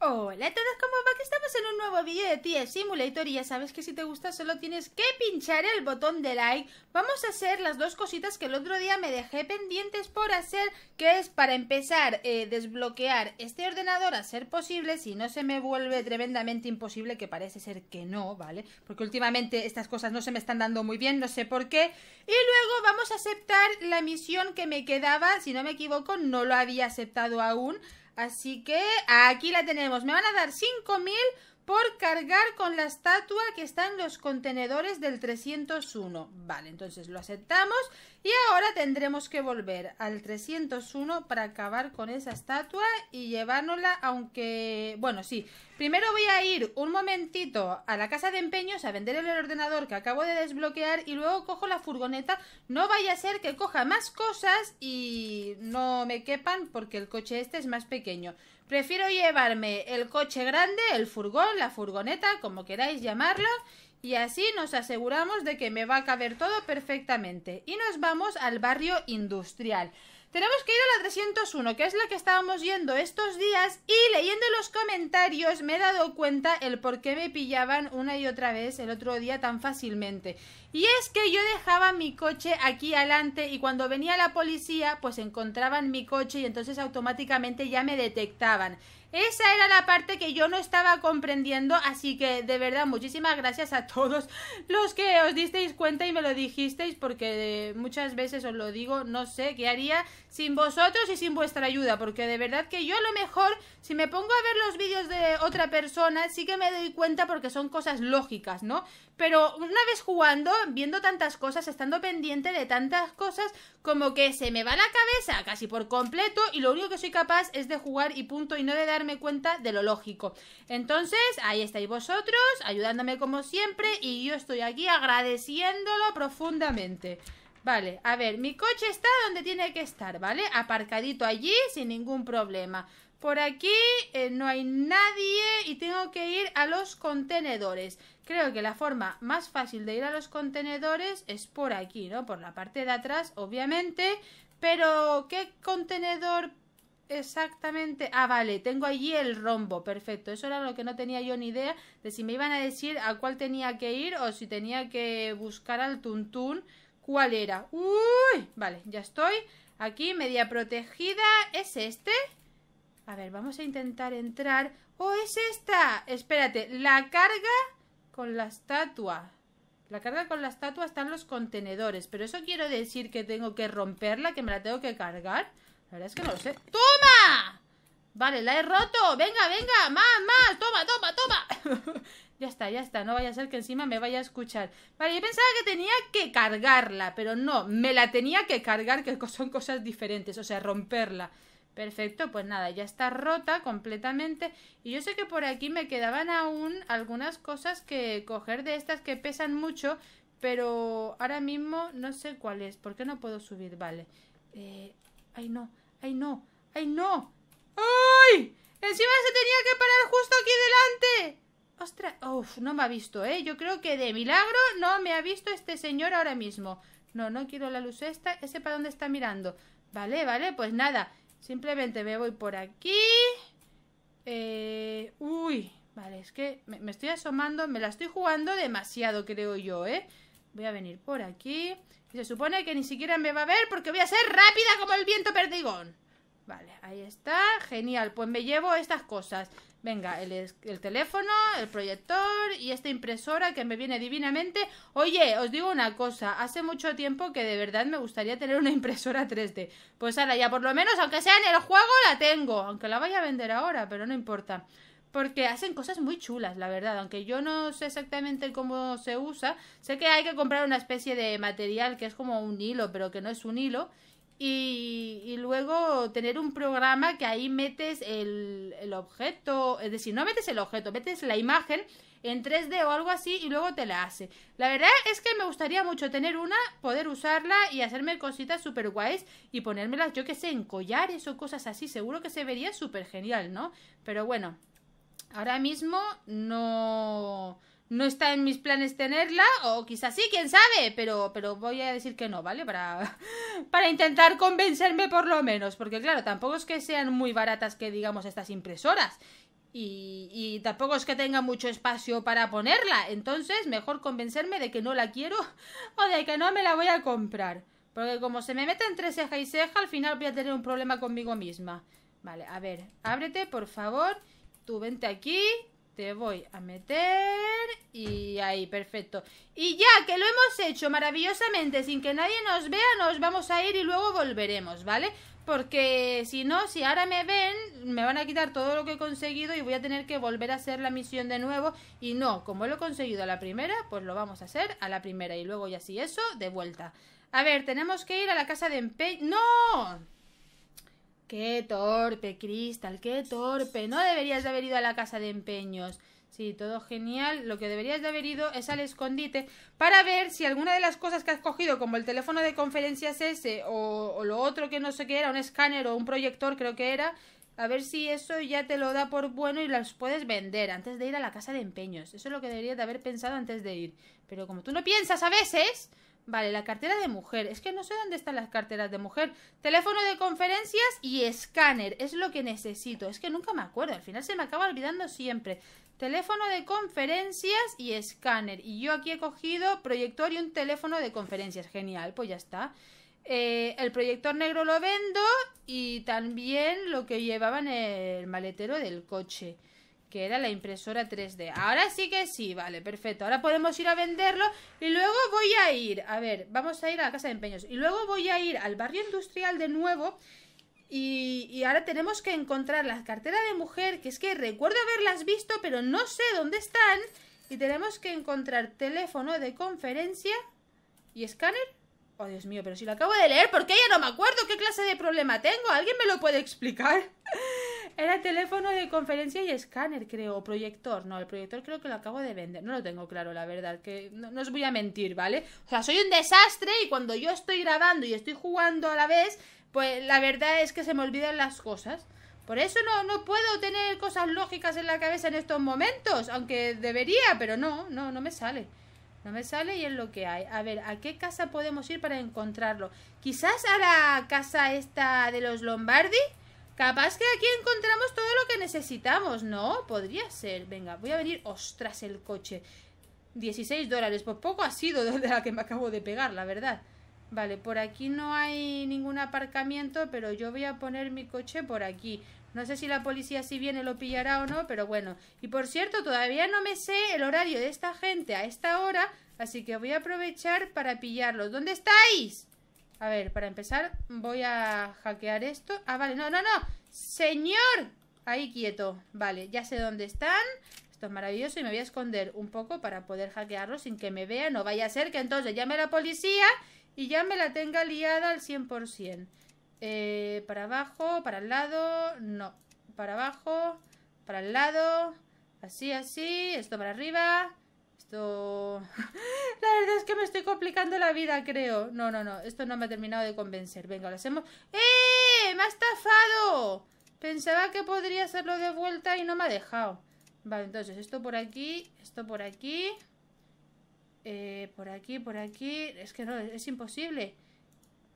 Hola a todos, ¿cómo va? Que estamos en un nuevo vídeo de TS Simulator y ya sabes que si te gusta solo tienes que pinchar el botón de like. Vamos a hacer las dos cositas que el otro día me dejé pendientes por hacer, que es para empezar a eh, desbloquear este ordenador a ser posible, si no se me vuelve tremendamente imposible, que parece ser que no, ¿vale? Porque últimamente estas cosas no se me están dando muy bien, no sé por qué. Y luego vamos a aceptar la misión que me quedaba, si no me equivoco no lo había aceptado aún Así que aquí la tenemos. Me van a dar 5000 por cargar con la estatua que está en los contenedores del 301. Vale, entonces lo aceptamos y ahora tendremos que volver al 301 para acabar con esa estatua y llevárnosla aunque... Bueno, sí, primero voy a ir un momentito a la casa de empeños a vender el ordenador que acabo de desbloquear y luego cojo la furgoneta. No vaya a ser que coja más cosas y no me quepan porque el coche este es más pequeño. Prefiero llevarme el coche grande, el furgón, la furgoneta, como queráis llamarlo, y así nos aseguramos de que me va a caber todo perfectamente. Y nos vamos al barrio industrial. Tenemos que ir a la 301, que es la que estábamos yendo estos días, y leyendo los comentarios me he dado cuenta el por qué me pillaban una y otra vez el otro día tan fácilmente. Y es que yo dejaba mi coche aquí adelante y cuando venía la policía, pues encontraban mi coche y entonces automáticamente ya me detectaban. Esa era la parte que yo no estaba comprendiendo, así que de verdad muchísimas gracias a todos los que os disteis cuenta y me lo dijisteis, porque eh, muchas veces os lo digo, no sé qué haría sin vosotros y sin vuestra ayuda, porque de verdad que yo a lo mejor, si me pongo a ver los vídeos de otra persona, sí que me doy cuenta porque son cosas lógicas, ¿no? Pero una vez jugando, viendo tantas cosas, estando pendiente de tantas cosas, como que se me va la cabeza casi por completo y lo único que soy capaz es de jugar y punto y no de darme cuenta de lo lógico. Entonces, ahí estáis vosotros, ayudándome como siempre y yo estoy aquí agradeciéndolo profundamente. Vale, a ver, mi coche está donde tiene que estar, ¿vale? Aparcadito allí sin ningún problema. Por aquí eh, no hay nadie y tengo que ir a los contenedores. Creo que la forma más fácil de ir a los contenedores es por aquí, ¿no? Por la parte de atrás, obviamente. Pero, ¿qué contenedor exactamente? Ah, vale, tengo allí el rombo, perfecto. Eso era lo que no tenía yo ni idea de si me iban a decir a cuál tenía que ir o si tenía que buscar al tuntún. ¿Cuál era? ¡Uy! Vale, ya estoy. Aquí, media protegida. ¿Es este? A ver, vamos a intentar entrar. ¡Oh, es esta! Espérate, la carga con la estatua. La carga con la estatua está en los contenedores. Pero eso quiero decir que tengo que romperla, que me la tengo que cargar. La verdad es que no lo sé. ¡Toma! Vale, la he roto. Venga, venga, más, más. Toma, toma, toma. Ya está, ya está, no vaya a ser que encima me vaya a escuchar. Vale, yo pensaba que tenía que cargarla, pero no, me la tenía que cargar, que son cosas diferentes, o sea, romperla. Perfecto, pues nada, ya está rota completamente. Y yo sé que por aquí me quedaban aún algunas cosas que coger de estas que pesan mucho, pero ahora mismo no sé cuál es. ¿Por qué no puedo subir? Vale. Eh, ay, no, ay, no, ay, no. ¡Ay! Encima se tenía que parar justo aquí delante. Ostras, uff, no me ha visto, ¿eh? Yo creo que de milagro no me ha visto este señor ahora mismo. No, no quiero la luz esta. ¿Ese para dónde está mirando? Vale, vale, pues nada. Simplemente me voy por aquí. Eh, uy, vale, es que me, estoy asomando. Me la estoy jugando demasiado, creo yo, ¿eh? Voy a venir por aquí. Y se supone que ni siquiera me va a ver porque voy a ser rápida como el viento perdigón. Vale, ahí está. Genial, pues me llevo estas cosas. Venga, el, el, teléfono, el proyector y esta impresora que me viene divinamente. Oye, os digo una cosa, hace mucho tiempo que de verdad me gustaría tener una impresora 3D. Pues ahora ya por lo menos, aunque sea en el juego, la tengo. Aunque la vaya a vender ahora, pero no importa. Porque hacen cosas muy chulas, la verdad. Aunque yo no sé exactamente cómo se usa, sé que hay que comprar una especie de material que es como un hilo, pero que no es un hilo y, luego tener un programa que ahí metes el, el objeto, es decir, no metes el objeto, metes la imagen en 3D o algo así y luego te la hace. La verdad es que me gustaría mucho tener una, poder usarla y hacerme cositas súper guays y ponérmelas, yo que sé, en collares o cosas así. Seguro que se vería súper genial, ¿no? Pero bueno, ahora mismo no no está en mis planes tenerla, o quizás sí, quién sabe, pero, pero voy a decir que no, ¿vale? Para, para intentar convencerme por lo menos, porque claro, tampoco es que sean muy baratas que digamos estas impresoras, y, y tampoco es que tenga mucho espacio para ponerla, entonces mejor convencerme de que no la quiero o de que no me la voy a comprar, porque como se me mete entre ceja y ceja, al final voy a tener un problema conmigo misma. Vale, a ver, ábrete, por favor, tú vente aquí, te voy a meter y ahí, perfecto. Y ya que lo hemos hecho maravillosamente sin que nadie nos vea, nos vamos a ir y luego volveremos, ¿vale? Porque si no, si ahora me ven, me van a quitar todo lo que he conseguido y voy a tener que volver a hacer la misión de nuevo. Y no, como lo he conseguido a la primera, pues lo vamos a hacer a la primera y luego y así eso, de vuelta. A ver, tenemos que ir a la casa de No, ¡No! Qué torpe, Cristal, qué torpe. No deberías de haber ido a la casa de empeños. Sí, todo genial. Lo que deberías de haber ido es al escondite para ver si alguna de las cosas que has cogido, como el teléfono de conferencias ese o, o lo otro que no sé qué era, un escáner o un proyector creo que era, a ver si eso ya te lo da por bueno y las puedes vender antes de ir a la casa de empeños. Eso es lo que deberías de haber pensado antes de ir. Pero como tú no piensas a veces, Vale, la cartera de mujer. Es que no sé dónde están las carteras de mujer. Teléfono de conferencias y escáner. Es lo que necesito. Es que nunca me acuerdo. Al final se me acaba olvidando siempre. Teléfono de conferencias y escáner. Y yo aquí he cogido proyector y un teléfono de conferencias. Genial, pues ya está. Eh, el proyector negro lo vendo y también lo que llevaban en el maletero del coche que era la impresora 3D. Ahora sí que sí, vale, perfecto. Ahora podemos ir a venderlo y luego voy a ir, a ver, vamos a ir a la casa de empeños y luego voy a ir al barrio industrial de nuevo y, ahora tenemos que encontrar la cartera de mujer, que es que recuerdo haberlas visto, pero no sé dónde están. Y tenemos que encontrar teléfono de conferencia y escáner. Oh, Dios mío, pero si lo acabo de leer, ¿por qué ya no me acuerdo? ¿Qué clase de problema tengo? ¿Alguien me lo puede explicar? Era teléfono de conferencia y escáner, creo, proyector. No, el proyector creo que lo acabo de vender. No lo tengo claro, la verdad, que no, os voy a mentir, ¿vale? O sea, soy un desastre y cuando yo estoy grabando y estoy jugando a la vez, pues la verdad es que se me olvidan las cosas. Por eso no, no puedo tener cosas lógicas en la cabeza en estos momentos, aunque debería, pero no, no, no me sale. No me sale y es lo que hay. A ver, ¿a qué casa podemos ir para encontrarlo? Quizás a la casa esta de los Lombardi. Capaz que aquí encontramos todo lo que necesitamos, ¿no? Podría ser. Venga, voy a venir. ¡Ostras, el coche! 16 dólares. Pues poco ha sido de la que me acabo de pegar, la verdad. Vale, por aquí no hay ningún aparcamiento, pero yo voy a poner mi coche por aquí. No sé si la policía si viene lo pillará o no, pero bueno. Y por cierto, todavía no me sé el horario de esta gente a esta hora, así que voy a aprovechar para pillarlos. ¿Dónde estáis? A ver, para empezar voy a hackear esto. Ah, vale, no, no, no. Señor. Ahí quieto. Vale, ya sé dónde están. Esto es maravilloso y me voy a esconder un poco para poder hackearlo sin que me vea. No vaya a ser que entonces llame a la policía y ya me la tenga liada al 100%. Eh, para abajo, para el lado, no. Para abajo, para el lado, así, así. Esto para arriba. la verdad es que me estoy complicando la vida, creo. No, no, no, esto no me ha terminado de convencer. Venga, lo hacemos... ¡Eh! ¡Me ha estafado! Pensaba que podría hacerlo de vuelta y no me ha dejado. Vale, entonces, esto por aquí, esto por aquí... Eh, por aquí, por aquí... Es que no, es imposible.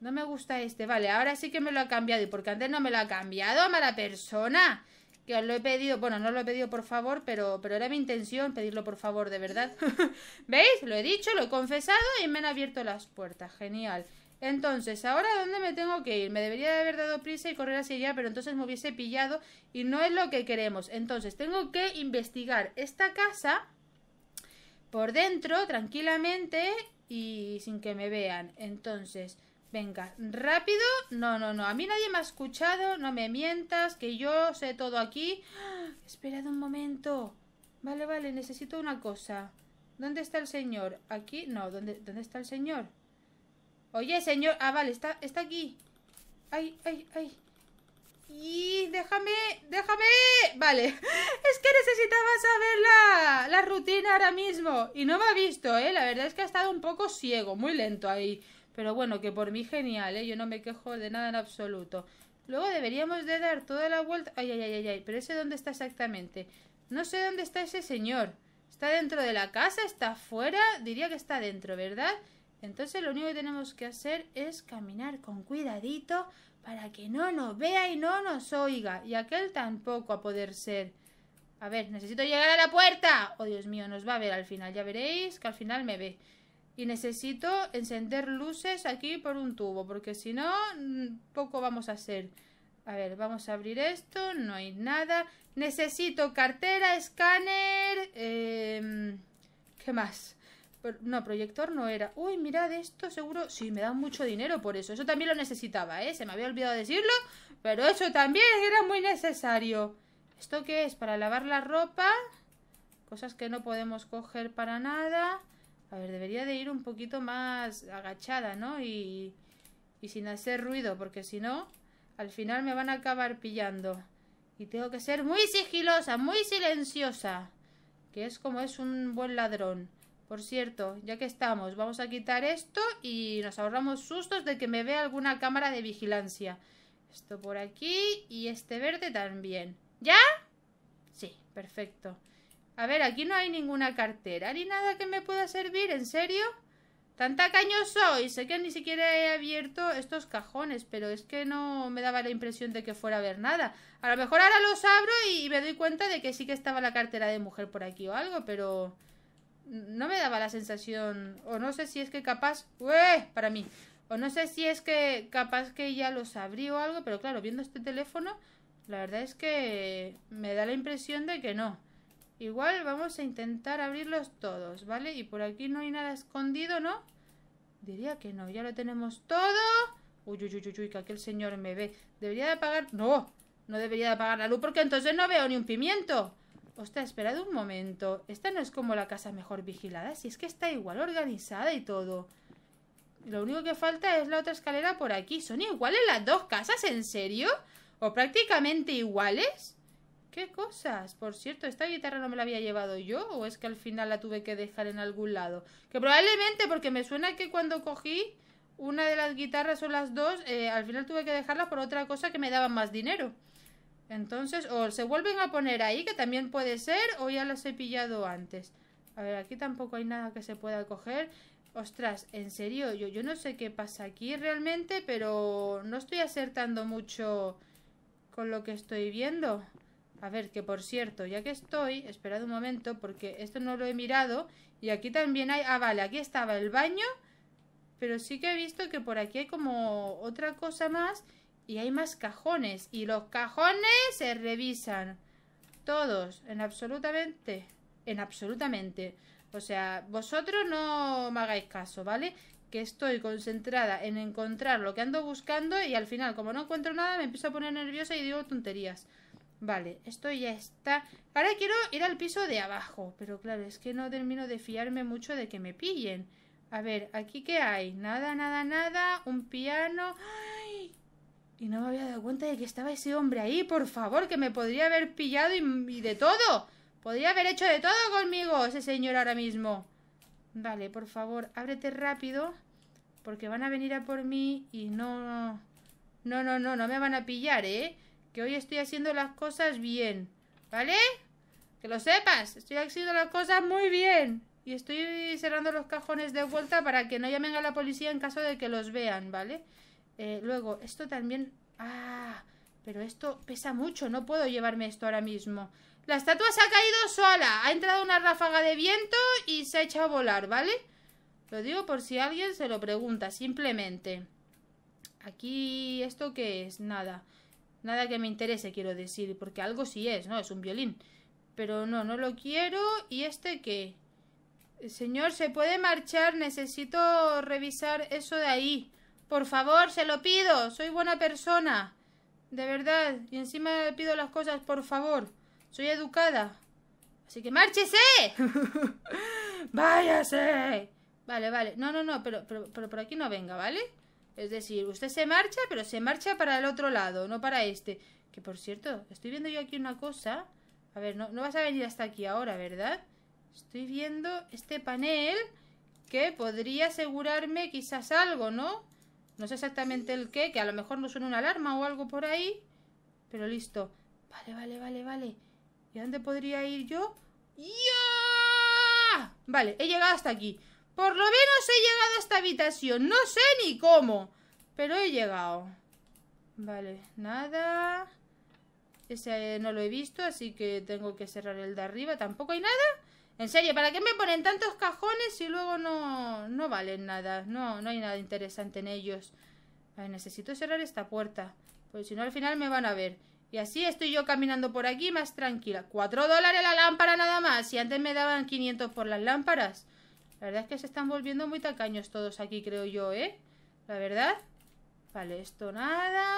No me gusta este. Vale, ahora sí que me lo ha cambiado. Y porque antes no me lo ha cambiado, mala persona que lo he pedido, bueno, no lo he pedido por favor, pero, pero era mi intención pedirlo por favor, de verdad. ¿Veis? Lo he dicho, lo he confesado y me han abierto las puertas, genial. Entonces, ¿ahora dónde me tengo que ir? Me debería de haber dado prisa y correr hacia allá, pero entonces me hubiese pillado y no es lo que queremos. Entonces, tengo que investigar esta casa por dentro, tranquilamente y sin que me vean. Entonces... Venga, rápido. No, no, no. A mí nadie me ha escuchado. No me mientas, que yo sé todo aquí. ¡Ah! Esperad un momento. Vale, vale, necesito una cosa. ¿Dónde está el señor? ¿Aquí? No, ¿dónde, dónde está el señor? Oye, señor. Ah, vale, está, está aquí. Ay, ay, ay. Y déjame, déjame. Vale, es que necesitaba saber la, la rutina ahora mismo. Y no me ha visto, ¿eh? La verdad es que ha estado un poco ciego, muy lento ahí pero bueno, que por mí genial, ¿eh? Yo no me quejo de nada en absoluto. Luego deberíamos de dar toda la vuelta... Ay, ay, ay, ay, ay. Pero ese dónde está exactamente. No sé dónde está ese señor. ¿Está dentro de la casa? ¿Está afuera? Diría que está dentro, ¿verdad? Entonces lo único que tenemos que hacer es caminar con cuidadito para que no nos vea y no nos oiga. Y aquel tampoco a poder ser. A ver, necesito llegar a la puerta. Oh, Dios mío, nos va a ver al final. Ya veréis que al final me ve. Y necesito encender luces aquí por un tubo, porque si no, mm, poco vamos a hacer. A ver, vamos a abrir esto, no hay nada. Necesito cartera, escáner... Em, ¿Qué más? No, proyector no era. Uy, mirad esto, seguro... Sí, me da mucho dinero por eso. Eso también lo necesitaba, ¿eh? Se me había olvidado decirlo, pero eso también era muy necesario. ¿Esto qué es? Para lavar la ropa. Cosas que no podemos coger para nada. A ver, debería de ir un poquito más agachada, ¿no? Y, y sin hacer ruido, porque si no, al final me van a acabar pillando. Y tengo que ser muy sigilosa, muy silenciosa. Que es como es un buen ladrón. Por cierto, ya que estamos, vamos a quitar esto y nos ahorramos sustos de que me vea alguna cámara de vigilancia. Esto por aquí y este verde también. ¿Ya? Sí, perfecto. A ver, aquí no hay ninguna cartera ni nada que me pueda servir, ¿en serio? Tanta caño soy, sé que ni siquiera he abierto estos cajones, pero es que no me daba la impresión de que fuera a ver nada. A lo mejor ahora los abro y me doy cuenta de que sí que estaba la cartera de mujer por aquí o algo, pero no me daba la sensación, o no sé si es que capaz, ¡Ueh! para mí, o no sé si es que capaz que ya los abrí o algo, pero claro, viendo este teléfono, la verdad es que me da la impresión de que no. Igual vamos a intentar abrirlos todos, ¿vale? Y por aquí no hay nada escondido, ¿no? Diría que no, ya lo tenemos todo. Uy, uy, uy, uy, que aquel señor me ve. Debería de apagar... ¡No! No debería de apagar la luz porque entonces no veo ni un pimiento. Ostras, esperad un momento. Esta no es como la casa mejor vigilada, si es que está igual organizada y todo. Lo único que falta es la otra escalera por aquí. ¿Son iguales las dos casas? ¿En serio? ¿O prácticamente iguales? ¿Qué cosas? Por cierto, ¿esta guitarra no me la había llevado yo? ¿O es que al final la tuve que dejar en algún lado? Que probablemente, porque me suena que cuando cogí una de las guitarras o las dos, eh, al final tuve que dejarlas por otra cosa que me daba más dinero. Entonces, o se vuelven a poner ahí, que también puede ser, o ya las he pillado antes. A ver, aquí tampoco hay nada que se pueda coger. Ostras, en serio, yo, yo no sé qué pasa aquí realmente, pero no estoy acertando mucho con lo que estoy viendo. A ver, que por cierto, ya que estoy, esperad un momento porque esto no lo he mirado y aquí también hay... Ah, vale, aquí estaba el baño, pero sí que he visto que por aquí hay como otra cosa más y hay más cajones y los cajones se revisan. Todos, en absolutamente, en absolutamente. O sea, vosotros no me hagáis caso, ¿vale? que estoy concentrada en encontrar lo que ando buscando y al final, como no encuentro nada, me empiezo a poner nerviosa y digo tonterías. Vale, esto ya está. Ahora quiero ir al piso de abajo. Pero claro, es que no termino de fiarme mucho de que me pillen. A ver, ¿aquí qué hay? Nada, nada, nada. Un piano. ¡Ay! Y no me había dado cuenta de que estaba ese hombre ahí. Por favor, que me podría haber pillado y, y de todo. Podría haber hecho de todo conmigo ese señor ahora mismo. Vale, por favor, ábrete rápido. Porque van a venir a por mí y no... No, no, no, no me van a pillar, ¿eh? Que hoy estoy haciendo las cosas bien. ¿Vale? Que lo sepas. Estoy haciendo las cosas muy bien. Y estoy cerrando los cajones de vuelta para que no llamen a la policía en caso de que los vean, ¿vale? Eh, luego, esto también... Ah, pero esto pesa mucho. No puedo llevarme esto ahora mismo. La estatua se ha caído sola. Ha entrado una ráfaga de viento y se ha echado a volar, ¿vale? Lo digo por si alguien se lo pregunta, simplemente. Aquí, ¿esto qué es? Nada. Nada que me interese, quiero decir, porque algo sí es, ¿no? Es un violín. Pero no, no lo quiero. ¿Y este qué? Señor, ¿se puede marchar? Necesito revisar eso de ahí. Por favor, se lo pido. Soy buena persona. De verdad. Y encima le pido las cosas, por favor. Soy educada. Así que márchese. Váyase. Vale, vale. No, no, no, pero, pero, pero por aquí no venga, ¿vale? Es decir, usted se marcha, pero se marcha para el otro lado, no para este. Que por cierto, estoy viendo yo aquí una cosa. A ver, no, no vas a venir hasta aquí ahora, ¿verdad? Estoy viendo este panel que podría asegurarme quizás algo, ¿no? No sé exactamente el qué, que a lo mejor no suena una alarma o algo por ahí. Pero listo. Vale, vale, vale, vale. ¿Y dónde podría ir yo? ¡Ya! Vale, he llegado hasta aquí. Por lo menos he llegado a esta habitación. No sé ni cómo. Pero he llegado. Vale, nada. Ese no lo he visto, así que tengo que cerrar el de arriba. ¿Tampoco hay nada? En serio, ¿para qué me ponen tantos cajones si luego no, no valen nada? No, no hay nada interesante en ellos. necesito cerrar esta puerta. Porque si no, al final me van a ver. Y así estoy yo caminando por aquí más tranquila. Cuatro dólares la lámpara nada más. Si antes me daban 500 por las lámparas. La verdad es que se están volviendo muy tacaños todos aquí, creo yo, ¿eh? La verdad. Vale, esto nada.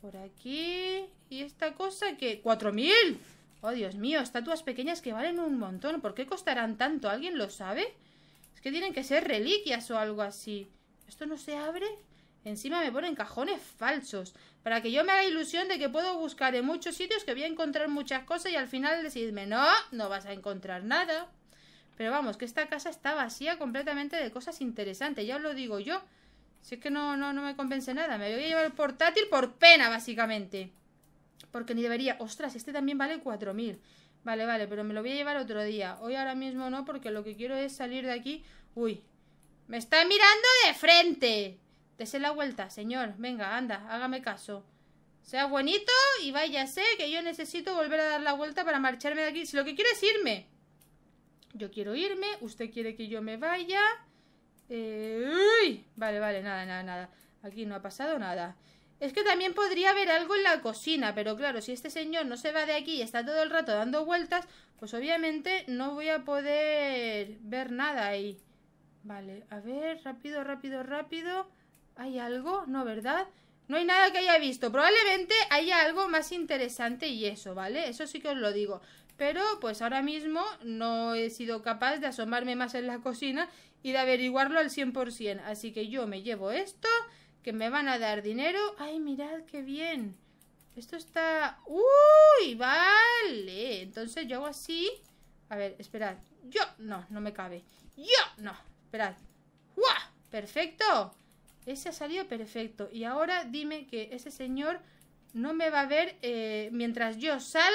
Por aquí. Y esta cosa que... ¡4.000! Oh, Dios mío, estatuas pequeñas que valen un montón. ¿Por qué costarán tanto? ¿Alguien lo sabe? Es que tienen que ser reliquias o algo así. ¿Esto no se abre? Encima me ponen cajones falsos. Para que yo me haga ilusión de que puedo buscar en muchos sitios que voy a encontrar muchas cosas y al final decirme, no, no vas a encontrar nada. Pero vamos, que esta casa está vacía completamente de cosas interesantes, ya os lo digo yo. Si es que no, no, no me convence nada, me voy a llevar el portátil por pena, básicamente. Porque ni debería. Ostras, este también vale 4.000. Vale, vale, pero me lo voy a llevar otro día. Hoy ahora mismo no, porque lo que quiero es salir de aquí. Uy, me está mirando de frente. Dese la vuelta, señor. Venga, anda, hágame caso. Sea bonito y váyase, que yo necesito volver a dar la vuelta para marcharme de aquí. Si lo que quiero es irme. Yo quiero irme, usted quiere que yo me vaya. Eh, vale, vale, nada, nada, nada. Aquí no ha pasado nada. Es que también podría haber algo en la cocina, pero claro, si este señor no se va de aquí y está todo el rato dando vueltas, pues obviamente no voy a poder ver nada ahí. Vale, a ver, rápido, rápido, rápido. ¿Hay algo? No, ¿verdad? No hay nada que haya visto. Probablemente haya algo más interesante y eso, ¿vale? Eso sí que os lo digo. Pero pues ahora mismo no he sido capaz de asomarme más en la cocina y de averiguarlo al 100%. Así que yo me llevo esto, que me van a dar dinero. ¡Ay, mirad qué bien! Esto está... ¡Uy! Vale. Entonces yo hago así. A ver, esperad. Yo... No, no me cabe. Yo... No. Esperad. ¡Guau! Perfecto. Ese ha salido perfecto. Y ahora dime que ese señor no me va a ver eh, mientras yo salgo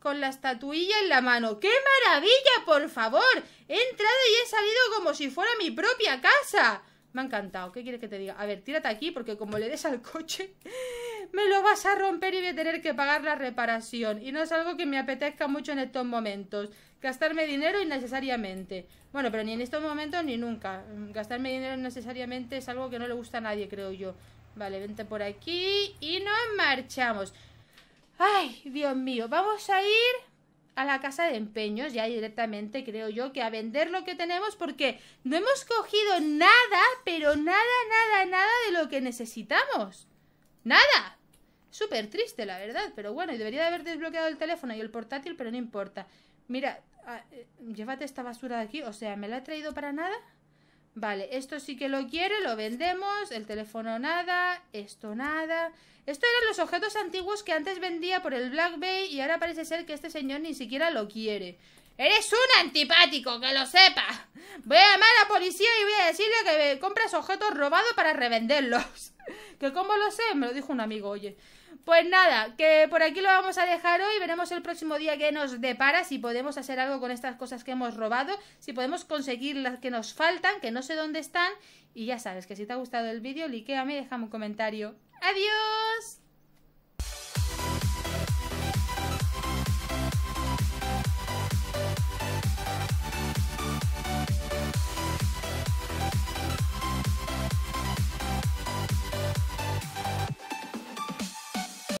con la estatuilla en la mano. ¡Qué maravilla, por favor! He entrado y he salido como si fuera mi propia casa. Me ha encantado. ¿Qué quieres que te diga? A ver, tírate aquí porque como le des al coche, me lo vas a romper y voy a tener que pagar la reparación. Y no es algo que me apetezca mucho en estos momentos. Gastarme dinero innecesariamente. Bueno, pero ni en estos momentos ni nunca. Gastarme dinero innecesariamente es algo que no le gusta a nadie, creo yo. Vale, vente por aquí y nos marchamos. Ay, Dios mío, vamos a ir a la casa de empeños ya directamente, creo yo, que a vender lo que tenemos porque no hemos cogido nada, pero nada, nada, nada de lo que necesitamos. Nada. Súper triste, la verdad, pero bueno, debería de haber desbloqueado el teléfono y el portátil, pero no importa. Mira, ah, eh, llévate esta basura de aquí, o sea, ¿me la ha traído para nada? Vale, esto sí que lo quiere, lo vendemos, el teléfono nada, esto nada. Esto eran los objetos antiguos que antes vendía por el Black Bay y ahora parece ser que este señor ni siquiera lo quiere. Eres un antipático, que lo sepa. Voy a llamar a la policía y voy a decirle que compras objetos robados para revenderlos. que cómo lo sé, me lo dijo un amigo, oye. Pues nada, que por aquí lo vamos a dejar hoy. Veremos el próximo día que nos depara, si podemos hacer algo con estas cosas que hemos robado, si podemos conseguir las que nos faltan, que no sé dónde están. Y ya sabes que si te ha gustado el vídeo, likeame y déjame un comentario. ¡Adiós!